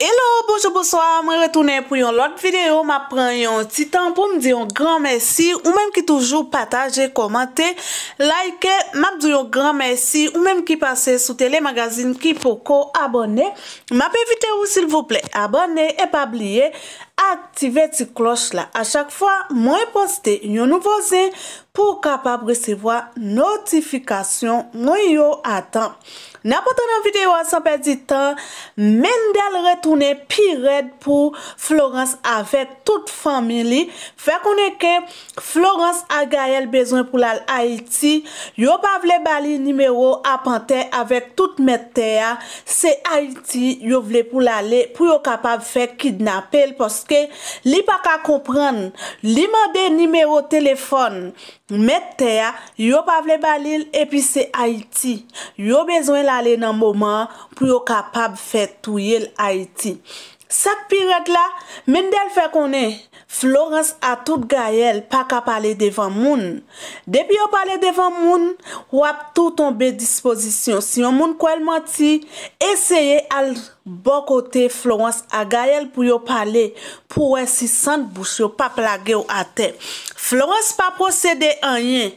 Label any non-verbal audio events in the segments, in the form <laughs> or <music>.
Hello, bonjour, bonsoir, mwen retounen pou yon log videyo, mwen pren yon titan pou mdiyon gran mersi ou menm ki toujou pataje, komante, like, mwen mdiyon gran mersi ou menm ki pase sou telemagazine ki pou ko abone, mwen mpevite ou sil vople abone e pa bliye. aktive ti kloch la. A chak fwa, mwen poste yon nouvo zin pou kapab resevo notifikasyon nou yo atan. Nè apote nan videyo asan pe di tan, men dal retounen pi red pou Florence avek tout famili. Fè konen ke Florence agaye l bezon pou lal Haiti. Yo pa vle bali nimeyo apante avek tout mette ya. Se Haiti yo vle pou lale pou yo kapab fe kidnapel poste Li pa ka kompran, li mande nimero telefon, mette ya, yo pa vle balil epi se Haiti. Yo bezwen lale nan moman pou yo kapab fet touye l'Haiti. Sak piret la, men del fe konen, Florence a tout gayel pa ka pale devan moun. Depi yo pale devan moun, wap tout ton be disposisyon. Si yon moun kwen mati, eseye al bon kote Florence a gayel pou yo pale pou wè si sant bouch yo pa plage yo ate. Florence pa pose de anyen.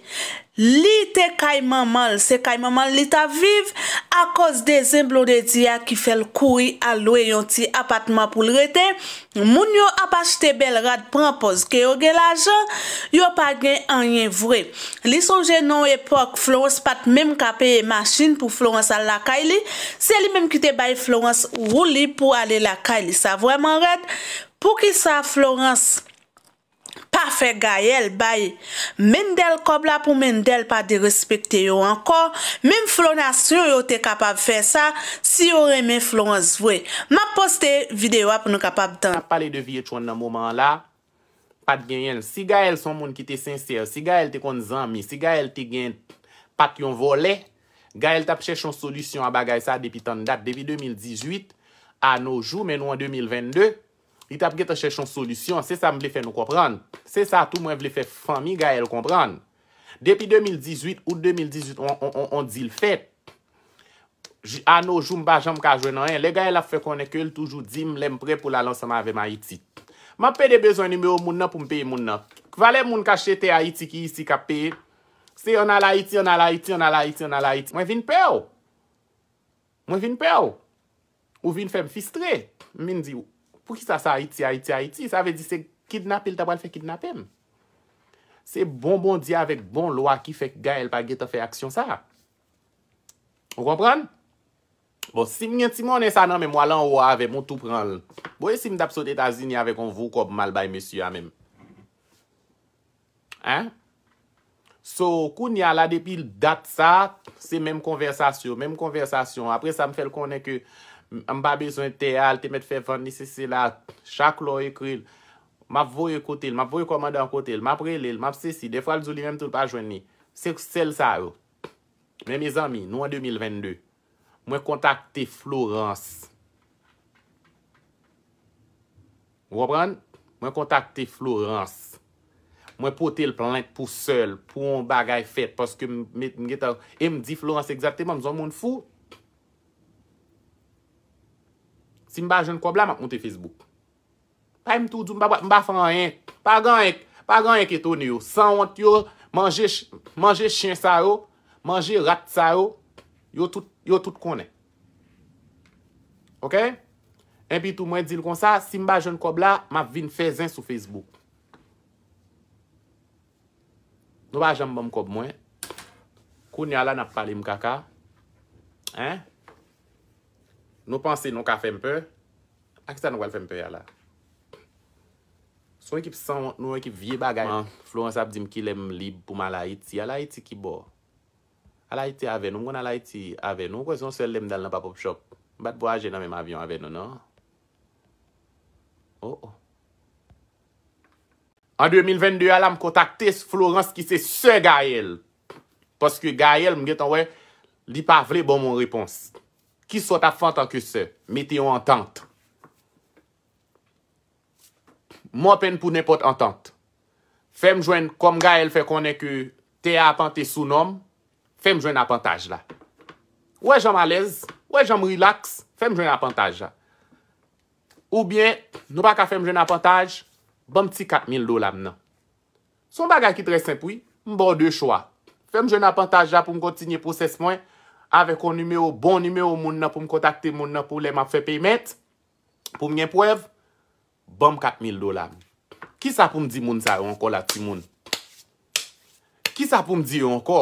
Li te kayman mal, se kayman mal li ta viv a koz de zemblo de diya ki fel koui alwe yon ti apatman pou l rete. Moun yo apache te bel rad prampoz ke yo ge la jan, yo pa gen an yen vre. Li sonje nou epok Florence pat mem kapeye maschin pou Florence al la kayli. Se li mem ki te bay Florence wou li pou ale la kayli. Sa vweman red pou ki sa Florence kayli. Afe Gayel bay, men del kob la pou men del pa de respekte yo anko, men flon asyo yo te kapab fe sa, si yo reme flon azvwe. Ma poste videwa pou nou kapab tan. Na pale de vie chouan nan mouman la, pat genyen. Si Gayel son moun ki te senser, si Gayel te kon zami, si Gayel te gen pat yon vole, Gayel tap chè chon solusyon a bagay sa depi tan dat. Devi 2018, an nou jou, men nou an 2022, Gita pget a chèchon solusyon. Se sa mwen vle fè nou kompran. Se sa tou mwen vle fè fami gaya lò kompran. Depi 2018 ou 2018 on di l'fè. Ano, jou mba jom kajwen anen. Le gaya la fè konen ke l'toujou di m lèm pre pou la lansama avèm a Iti. Man pè de bezon nime ou moun nan pou mpey moun nan. Kvalè moun kache te a Iti ki isi kapè. Se yon ala Iti, yon ala Iti, yon ala Iti, yon ala Iti. Mwen vin pè ou. Mwen vin pè ou. Ou vin fèm fistre. Min di Pou ki sa sa iti, a iti, a iti? Sa ve di se kidnap el tabal fe kidnapem. Se bon bon di avek bon lo a ki fek ga el pa ge te fe aksyon sa. Ou kon pran? Bon, si mwen ti moun e sa nan, me mwa lan ou avek, moun tou pran l. Bo e si mdap so de ta zi, ni avek on vokob mal bay mesye amem. Hein? So, kou ni ala depil dat sa, se mem konversasyon, mem konversasyon. Apre sa m fel konen ke... M ba bezwen te al, te met fe fon ni se se la. Chak lor ekri. M ap voye kote, m ap voye komandant kote, m ap rele, m ap se si. Defra l zou li menm tou pa jwen ni. Sek sel sa yo. Men me zami, nou an 2022. Mwen kontakte Florence. Wapran? Mwen kontakte Florence. Mwen pote l plante pou sel, pou an bagay fet. Paske m geta, e m di Florence egzateman. M zon moun fou. si mba jen kob la, ma ponte Facebook. Pa yon tou doun, mba fanyen, pa ganyen, pa ganyen ketoun yo, sanwant yo, manje, manje chen sa yo, manje rat sa yo, yo tout konen. Ok? En pi tou mwen dil kon sa, si mba jen kob la, ma vin fezen sou Facebook. Nou ba jen mbam kob mwen, koun yala nap pale mkaka, en? Nou panse nou ka fe mpe, ak sa nou wale fe mpe yala. Sou ekip san, nou ekip vie bagay. Florence Abdim ki lem li pouman la iti, la iti ki bo. La iti ave nou, mwen la iti ave nou, kwen son sel lem dal nan papop shop. Bat bo aje nan menm avyon ave nou, no? Oh oh. An 2022 ala m kontakte Florence ki se se gayel. Poske gayel mget anwe, li pa vle bon moun riponsi. ki sot ap fante anke se, mete yon entente. Mwen pen pou nepot entente. Fèm jwen kom ga el fè konen ke te apante sou nom, fèm jwen apantaj la. Ouè jom alez, ouè jom relax, fèm jwen apantaj la. Ou bien, nou baka fèm jwen apantaj, bom ti kat mil do la menan. Son baga ki tre sempuy, mbon de chwa. Fèm jwen apantaj la pou mkontinye proses mwen, ave kon nime yo bon nime yo moun nan pou m kontakte moun nan pou le map fe pey met, pou m nye pwev, bom 4,000 dolam. Ki sa pou m di moun sa yo anko la ti moun? Ki sa pou m di yo anko?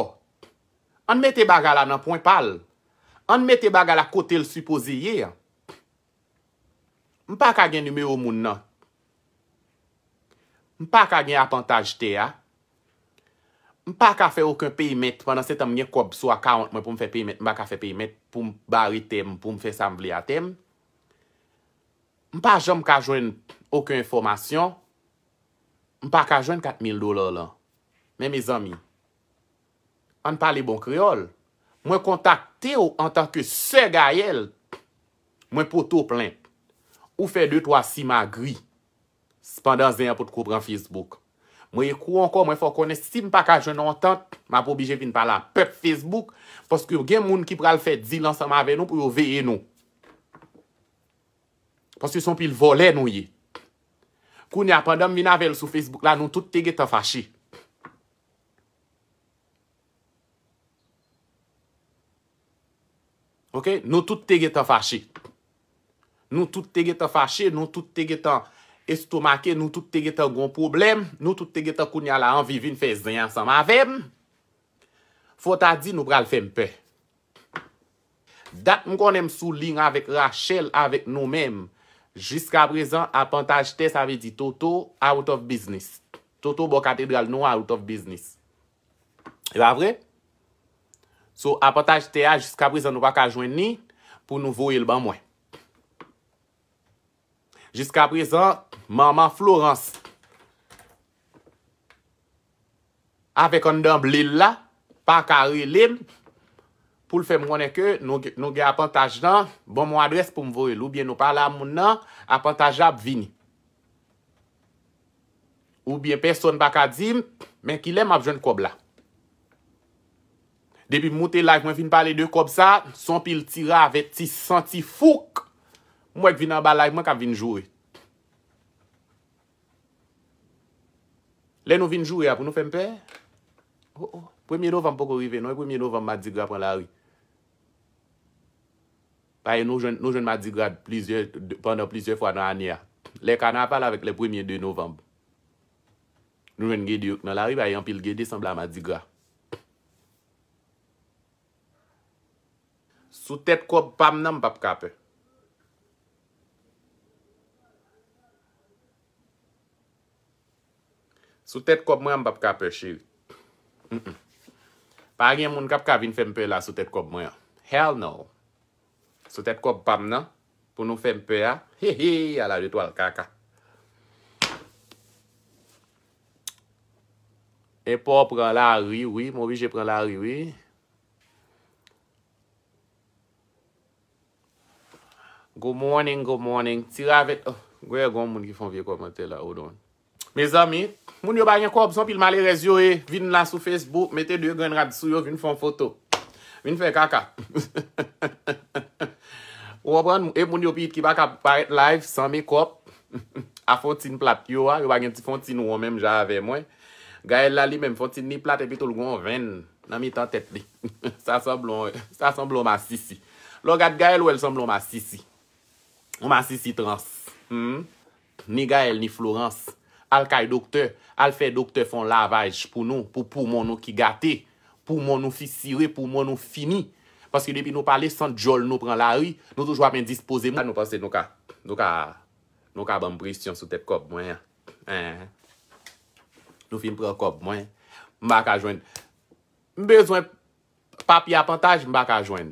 Anmete baga la nan pou m pal? Anmete baga la kote l supose ye? M pa kagen nime yo moun nan? M pa kagen apantaj te ya? Mpa ka fe ouken peymet, pandan setan mwenye kob sou akant, mwen pou mfe peymet, mba ka fe peymet, pou m bari tem, pou mfe samble a tem. Mpa jom ka jwen ouken informasyon, mpa ka jwen 4.000 dolar lan. Men, miz ami, an pali bon kriol, mwen kontakte ou an tanke se gayel, mwen poto plen, ou fe 2-3 sima gri, spandan zeyan pou te koupran Facebook. Mwen ekou ankon, mwen fò kone sim pa ka joun anton, mwen ap obije vin pa la pep Facebook, fòs kè gen moun ki pral fè di lansan ma ve nou pou yo veye nou. Fòs kè son pil vole nou ye. Koun ya pandan min avèl sou Facebook la, nou tout te getan fâchi. Ok? Nou tout te getan fâchi. Nou tout te getan fâchi, nou tout te getan... estomake nou tout teget an goun problem, nou tout teget an koun yala an vivin, fez den yansan mavem, fota di nou pral fempe. Dat m konem sou ling avek Rachel, avek nou men, jiska prezant, apantaj te sa ve di Toto out of business. Toto bo katedral nou out of business. E la vre? So apantaj te a, jiska prezant nou baka jwen ni, pou nou voye l ban mwen. Jiska prezant, Maman Florence. Awek an dan blil la, pa kare li. Poul fem konen ke, nou ge apan taj dan, bon moun adres pou mvore. Loubyen nou pala moun nan, apan taj ap vini. Loubyen person baka di, men ki lem ap joun kob la. Depi mwote like mwen fin pale de kob sa, son pil tira avet ti santi fouk, mwen vina balay mwen kap vini jouri. Le nou vin jou ya pou nou fe mpe. Oh, oh, Premye novem pou kou rive. Nou e premiye novem madigra pou an la ri. Paye nou jwen madigra pwanda plizye fwa nan an ya. Le kana pala vek le premiye de novem. Nou jwen gede yuk. Nan la ri baye an pil gede san bla madigra. Sou tet kou pam nan pap kape. Soutet kob mwen mbap ka pechil. Pa gen moun kap ka vin fe mpe la soutet kob mwen. Hell no. Soutet kob pam nan. Poun nou fe mpe ya. He he. A la de to al kaka. E po pran la ri wii. Mou bi je pran la ri wii. Good morning, good morning. Ti ravet. Oh, gwe yon moun ki fon vie komante la ou don. Me zami, moun yo bagyen kob, son pil mali rezyo e, vin la sou Facebook, mette dwe gwen rad sou yo, vin fon foto. Vin fe kaka. <laughs> Ou wopan, e moun yo pi it ki bak ap paret live, son me kob, <laughs> a fontin plat yo a, yo bagyen ti fontin ou an menm ja ave mwen. Gael la li menm fontin ni plat epi tol gwen ven, nan mi tan tet li. <laughs> Sa somblon, sa somblon masisi. Lo gade Gael ou el somblon masisi. O masisi trans. Hmm? Ni Gael ni Florence. Al kay dokte, al fe dokte fon lavaj pou nou, pou pou moun nou ki gate, pou moun nou fisire, pou moun nou fini. Paske depi nou pale, san jol nou pran la ri, nou toujwa pen dispose moun. A nou pase nou ka, nou ka, nou ka ban brisyon sou tep kob mwen ya. Nou fi mpran kob mwen ya, mba ka jwen. Mbezwen papi apantaj, mba ka jwen.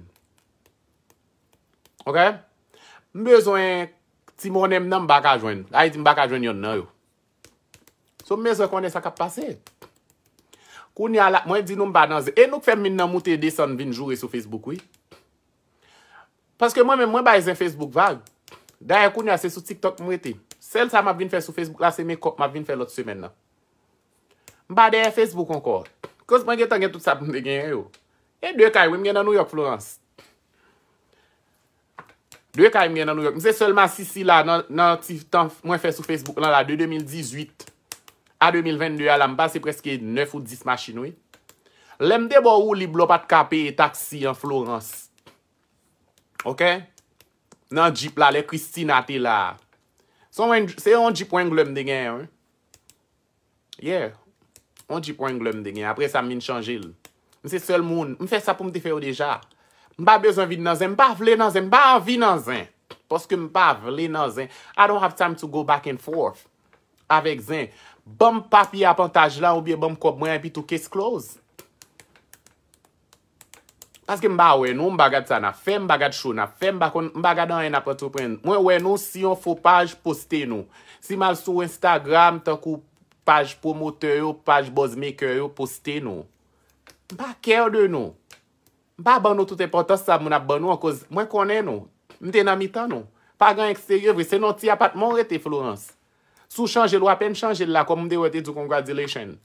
Ok? Mbezwen, si moun em nan, mba ka jwen. Ay di mba ka jwen yon nan yo. Sou mwen rekwande sa kap pase. Kounya la mwen di nou mba nan ze. E nou kfe mwen nan moute desan vin jure sou Facebook wye? Paske mwen men mwen baye zen Facebook vage. Daye kounya se sou TikTok mwen ete. Sel sa mwen vin fe sou Facebook la se mwen kop mwen vin fe lot semen la. Mba deye Facebook ankor. Kos mwen getan gen tout sa pwende gen yo. E dwe kay wè mwen gen nan New York Florence. Dwe kay mwen gen nan New York. Mwen se solman si si la nan ti tan mwen fe sou Facebook la la 2018. A 2022, ala mba se preske 9 ou 10 machinwe. Lem de bo ou li blo pat kape e taksi an Florence. Ok? Nan jip la, le Christine a te la. Se yon jip weng lèm de gen, un. Yeah. Yon jip weng lèm de gen. Apre sa mwen chanje lè. Mwen se sol moun. Mwen fè sa pou mte fè ou deja. Mwen pa bezon vide nan zè. Mwen pa avle nan zè. Mwen pa avle nan zè. Poske mwen pa avle nan zè. I don't have time to go back and forth. Avek zè. Mwen pa avle nan zè. Bom papi apantaj lan ou biye bom kob mwen api tou kes kloz. Paske mba we nou, mba gad san ap, fem mba gad chou nap, fem mba gad an en apan tou pren. Mwen we nou si yon fo page poste nou. Si mal sou Instagram, tan kou page promoter yo, page buzzmaker yo, poste nou. Mba kèw de nou. Mba ban nou tout epantaj sa moun ap ban nou an koz mwen konen nou. Mwen te nan mitan nou. Pa gan eksteryo vri, senon ti apat moun rete Florence. Sou chanjil, wapen chanjil la, kom mde wote du kongradilasyon.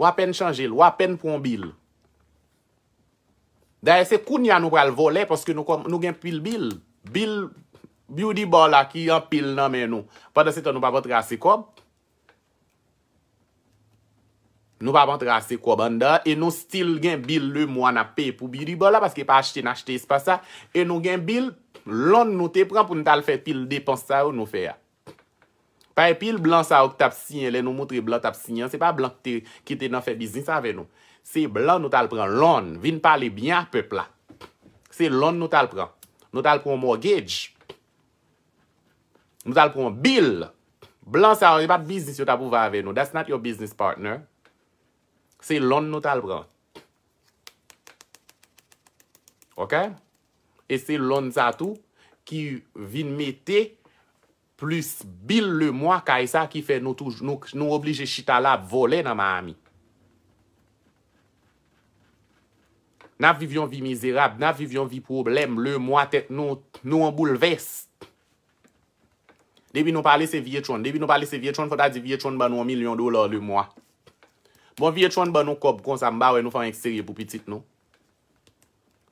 Wapen chanjil, wapen pon bil. Da ese koun ya nou pral vole, poske nou gen pil bil. Bil, beauty ball la ki yon pil nan men nou. Padase ton nou pa vantrase kob. Nou pa vantrase kob an da, e nou stil gen bil le mwana pe pou beauty ball la, paske pa achete, n'achete, se pa sa. E nou gen bil, lon nou te pran pou nou tal fete pil, depan sa ou nou fè ya. Pa epil, blan sa ouk tap sinyan, le nou moutre blan tap sinyan. Se pa blan ki te nan fe biznis avè nou. Se blan nou tal pran lon, vin pale byan pepla. Se lon nou tal pran. Nou tal pran mortgage. Nou tal pran bil. Blan sa ouk, se pa te biznis yo ta pou va avè nou. That's not your business partner. Se lon nou tal pran. Ok? E se lon sa tou, ki vin metè Plus bil le mwa kaysa e ki fe nou touj nou oblije chitala vole nan ma ami. Naf vivyon vi mizerab, naf vivyon vi problem, le mwa tet nou anboulves. Debi nou pale se Vietron, debi nou pale se Vietron fota di Vietron ban nou an milyon dolar le mwa. Bon Vietron ban nou kob konsan mba we nou fany ek serye pou pitit nou.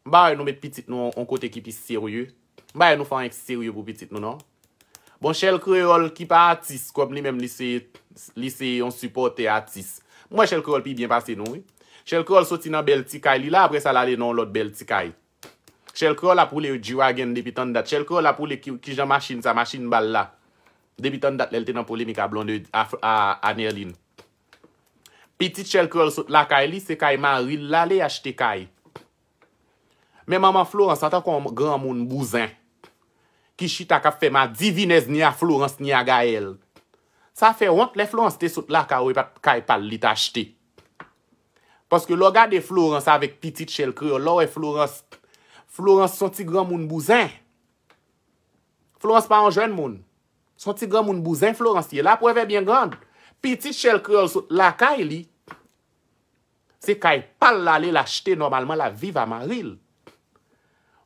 Mba we nou met pitit nou an kote ki pi serye. Mba we nou fany ek serye pou pitit nou non. Bon, chèl kreol ki pa atis, kom li mem liseye yon supporte atis. Mwen chèl kreol pi byen pase nou. Chèl kreol soti nan bel ti kay li la, apre sa la li nan lot bel ti kay. Chèl kreol apou li yon diwa gen depi tan dat. Chèl kreol apou li ki jan masin sa masin bal la. Depi tan dat, lèl te nan poulemi ka blonde anerlin. Pi tit chèl kreol soti la kay li, se kay ma ril la li achte kay. Me mama Florence ata kon gran moun bouzant. Kishita ka fe ma divinez ni a Florence ni a Gael. Sa fe want le Florence te sot la ka ou e pat Kaypal e li tachte. Paske lo gade Florence avek piti tchel kreol, la ou e Florence, Florence son ti gran moun bouzain. Florence pa an jen moun, son ti gran moun bouzain Florence, ye la preve bien grand. Piti tchel kreol sot la kay e li, se Kaypal e la li lachte normalman la viva ma ril.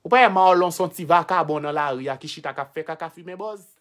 Ou pa e ma ou lon son tiva bon ka abonon la ou ya ki shit a ka fek a ka fi me boz?